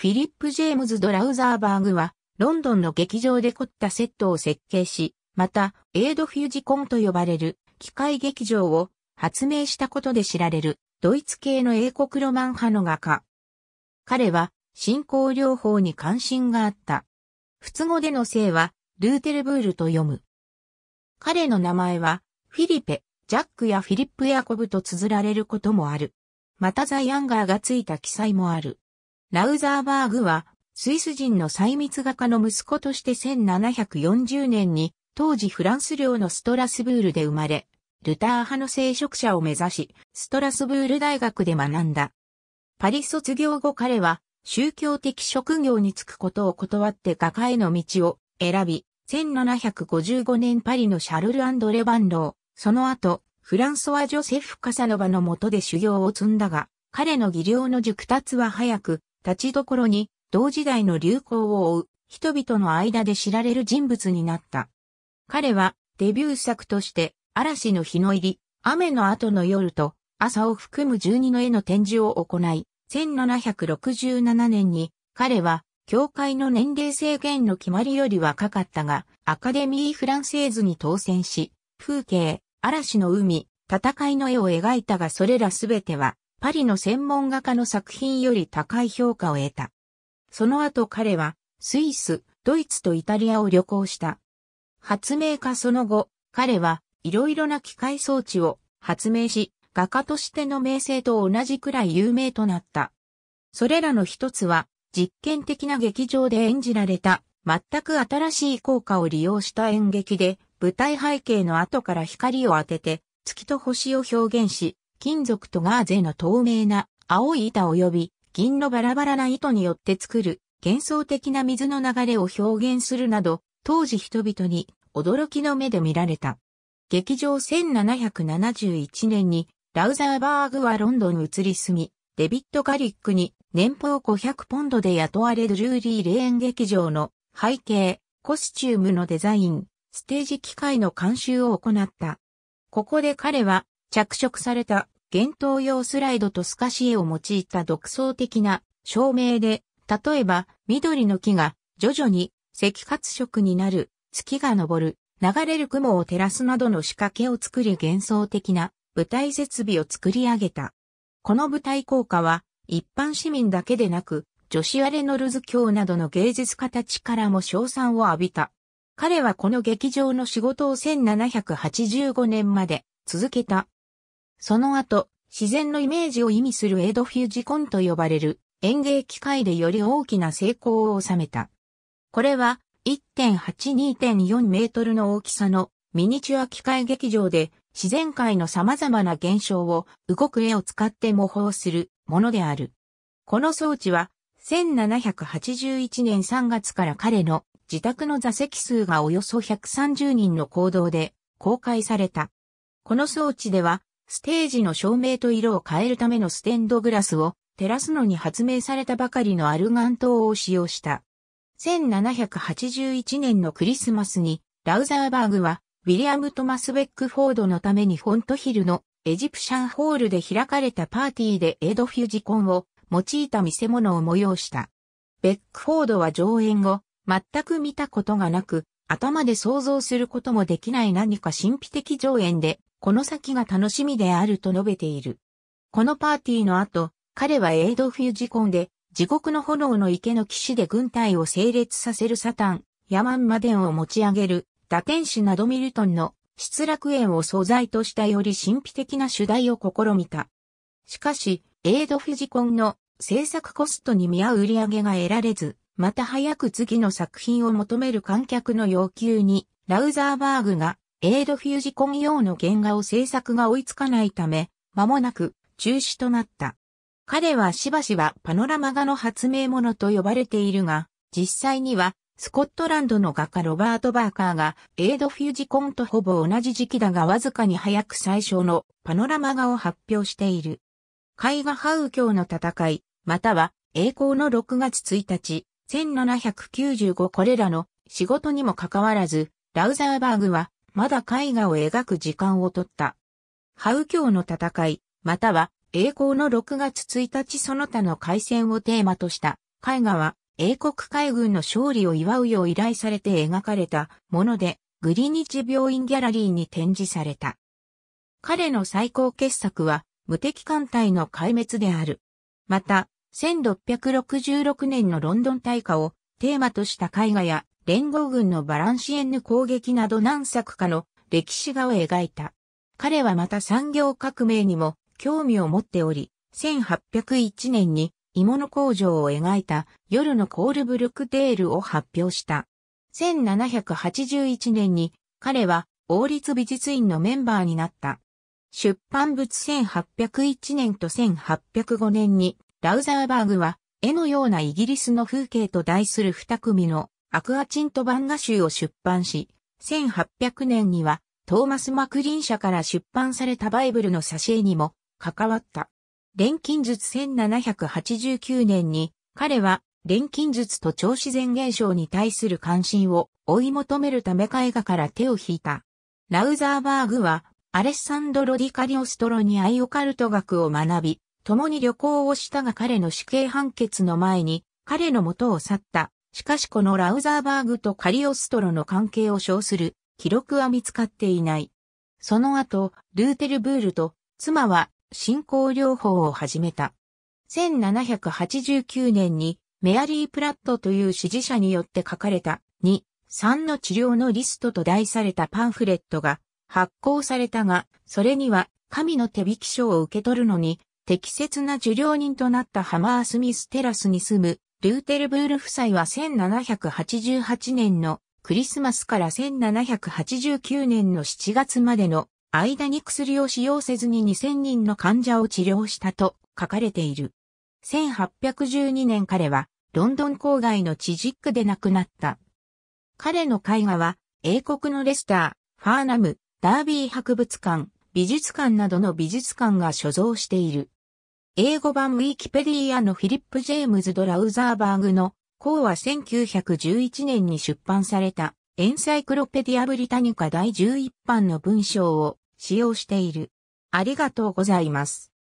フィリップ・ジェームズ・ドラウザーバーグは、ロンドンの劇場で凝ったセットを設計し、また、エイド・フュージコンと呼ばれる機械劇場を発明したことで知られる、ドイツ系の英国ロマン派の画家。彼は、信仰療法に関心があった。仏語での姓は、ルーテルブールと読む。彼の名前は、フィリペ、ジャックやフィリップ・エアコブと綴られることもある。またザ・ヤンガーがついた記載もある。ラウザーバーグは、スイス人の細密画家の息子として1740年に、当時フランス領のストラスブールで生まれ、ルター派の聖職者を目指し、ストラスブール大学で学んだ。パリ卒業後彼は、宗教的職業に就くことを断って画家への道を選び、1755年パリのシャルル・アンドレ・バンロー、その後、フランソワ・ジョセフ・カサノバの下で修行を積んだが、彼の技量の熟達は早く、立ちどころに、同時代の流行を追う、人々の間で知られる人物になった。彼は、デビュー作として、嵐の日の入り、雨の後の夜と、朝を含む12の絵の展示を行い、1767年に、彼は、教会の年齢制限の決まりより若かったが、アカデミー・フランセーズに当選し、風景、嵐の海、戦いの絵を描いたがそれらすべては、パリの専門画家の作品より高い評価を得た。その後彼は、スイス、ドイツとイタリアを旅行した。発明家その後、彼は、いろいろな機械装置を発明し、画家としての名声と同じくらい有名となった。それらの一つは、実験的な劇場で演じられた、全く新しい効果を利用した演劇で、舞台背景の後から光を当てて、月と星を表現し、金属とガーゼの透明な青い板及び銀のバラバラな糸によって作る幻想的な水の流れを表現するなど、当時人々に驚きの目で見られた。劇場1771年にラウザーバーグはロンドン移り住み、デビット・ガリックに年俸500ポンドで雇われるルーリー・レーン劇場の背景、コスチュームのデザイン、ステージ機械の監修を行った。ここで彼は着色された幻灯用スライドと透かし絵を用いた独創的な照明で、例えば緑の木が徐々に赤褐色になる、月が昇る、流れる雲を照らすなどの仕掛けを作り幻想的な舞台設備を作り上げた。この舞台効果は一般市民だけでなく、女子アレノルズ教などの芸術家たちからも称賛を浴びた。彼はこの劇場の仕事を1785年まで続けた。その後、自然のイメージを意味するエドフュージコンと呼ばれる園芸機械でより大きな成功を収めた。これは1.8-2.4メートルの大きさのミニチュア機械劇場で自然界の様々な現象を動く絵を使って模倣するものである。この装置は1781年3月から彼の自宅の座席数がおよそ130人の行動で公開された。この装置ではステージの照明と色を変えるためのステンドグラスを照らすのに発明されたばかりのアルガン灯を使用した。1781年のクリスマスに、ラウザーバーグは、ウィリアム・トマス・ベックフォードのためにフォントヒルのエジプシャンホールで開かれたパーティーでエド・フュジコンを用いた見せ物を催した。ベックフォードは上演後、全く見たことがなく、頭で想像することもできない何か神秘的上演で、この先が楽しみであると述べている。このパーティーの後、彼はエイドフュージコンで、地獄の炎の池の騎士で軍隊を整列させるサタン、ヤマンマデンを持ち上げる、打天使などミルトンの失楽園を素材としたより神秘的な主題を試みた。しかし、エイドフュージコンの制作コストに見合う売り上げが得られず、また早く次の作品を求める観客の要求に、ラウザーバーグがエイド・フュージコン用の原画を制作が追いつかないため、間もなく中止となった。彼はしばしばパノラマ画の発明者と呼ばれているが、実際にはスコットランドの画家ロバート・バーカーがエイド・フュージコンとほぼ同じ時期だがわずかに早く最初のパノラマ画を発表している。絵画ハウ教の戦い、または栄光の6月1日、1795これらの仕事にもかかわらず、ラウザーバーグはまだ絵画を描く時間を取った。ハウ教の戦い、または栄光の6月1日その他の海戦をテーマとした絵画は英国海軍の勝利を祝うよう依頼されて描かれたもので、グリニッジ病院ギャラリーに展示された。彼の最高傑作は、無敵艦隊の壊滅である。また、1666年のロンドン大火をテーマとした絵画や連合軍のバランシエンヌ攻撃など何作かの歴史画を描いた。彼はまた産業革命にも興味を持っており、1801年に鋳物工場を描いた夜のコールブルクデールを発表した。1781年に彼は王立美術院のメンバーになった。出版物1801年と1805年にラウザーバーグは絵のようなイギリスの風景と題する二組のアクアチント版画集を出版し、1800年にはトーマス・マクリン社から出版されたバイブルの挿絵にも関わった。錬金術1789年に彼は錬金術と超自然現象に対する関心を追い求めるため絵画から手を引いた。ラウザーバーグはアレッサンドロ・ディカリオストロにアイオカルト学を学び、共に旅行をしたが彼の死刑判決の前に彼の元を去ったしかしこのラウザーバーグとカリオストロの関係を称する記録は見つかっていない。その後、ルーテルブールと妻は信仰療法を始めた。1789年にメアリー・プラットという支持者によって書かれた2、3の治療のリストと題されたパンフレットが発行されたが、それには神の手引き書を受け取るのに適切な受領人となったハマースミステラスに住むルーテルブール夫妻は1788年のクリスマスから1789年の7月までの間に薬を使用せずに2000人の患者を治療したと書かれている。1812年彼はロンドン郊外のチジックで亡くなった。彼の絵画は英国のレスター、ファーナム、ダービー博物館、美術館などの美術館が所蔵している。英語版ウィキペディアのフィリップ・ジェームズ・ドラウザーバーグの、項は1911年に出版された、エンサイクロペディア・ブリタニカ第11版の文章を使用している。ありがとうございます。